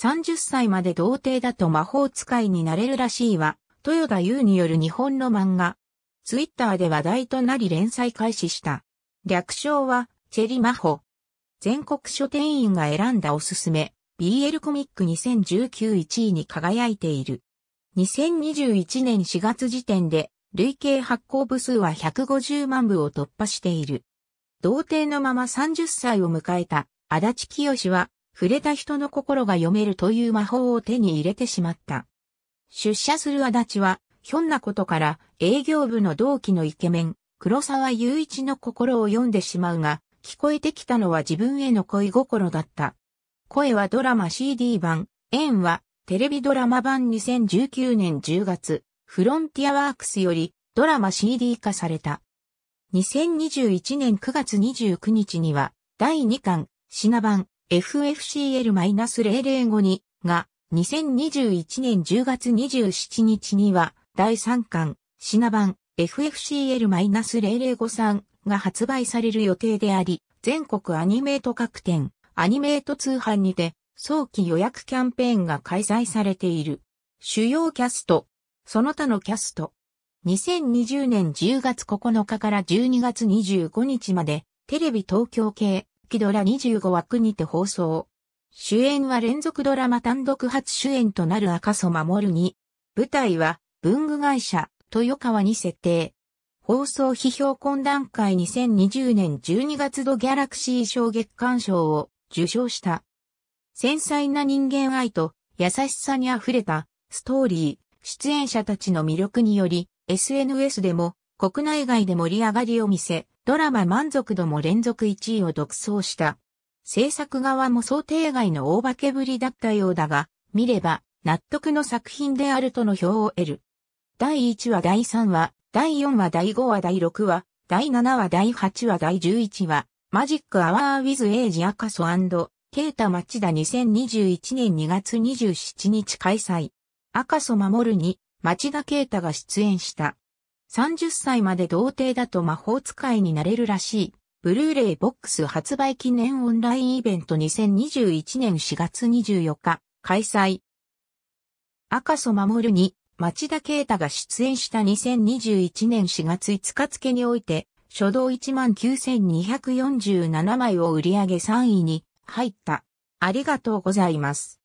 30歳まで童貞だと魔法使いになれるらしいわ。豊田優による日本の漫画。ツイッターで話題となり連載開始した。略称は、チェリマホ。全国書店員が選んだおすすめ、BL コミック20191位に輝いている。2021年4月時点で、累計発行部数は150万部を突破している。童貞のまま30歳を迎えた、足立清は、触れた人の心が読めるという魔法を手に入れてしまった。出社する足立は、ひょんなことから営業部の同期のイケメン、黒沢雄一の心を読んでしまうが、聞こえてきたのは自分への恋心だった。声はドラマ CD 版、縁はテレビドラマ版2019年10月、フロンティアワークスよりドラマ CD 化された。2021年9月29日には第2巻、品版、FFCL-005 に、が、2021年10月27日には、第3巻、品版、FFCL-0053 が発売される予定であり、全国アニメート各店、アニメート通販にて、早期予約キャンペーンが開催されている。主要キャスト、その他のキャスト。2020年10月9日から12月25日まで、テレビ東京系、期ドラ25枠にて放送。主演は連続ドラマ単独初主演となる赤楚守に、舞台は文具会社豊川に設定。放送批評懇談会2020年12月度ギャラクシー賞月間賞を受賞した。繊細な人間愛と優しさに溢れたストーリー、出演者たちの魅力により、SNS でも国内外で盛り上がりを見せ、ドラマ満足度も連続1位を独走した。制作側も想定外の大化けぶりだったようだが、見れば納得の作品であるとの票を得る。第1話第3話、第4話第5話第6話、第7話第8話第11話、マジックアワーウィズエイジアカソケータ町田2021年2月27日開催。赤楚守に町田啓太が出演した。30歳まで童貞だと魔法使いになれるらしい。ブルーレイボックス発売記念オンラインイベント2021年4月24日開催。赤楚守に町田啓太が出演した2021年4月5日付において、初動19,247枚を売り上げ3位に入った。ありがとうございます。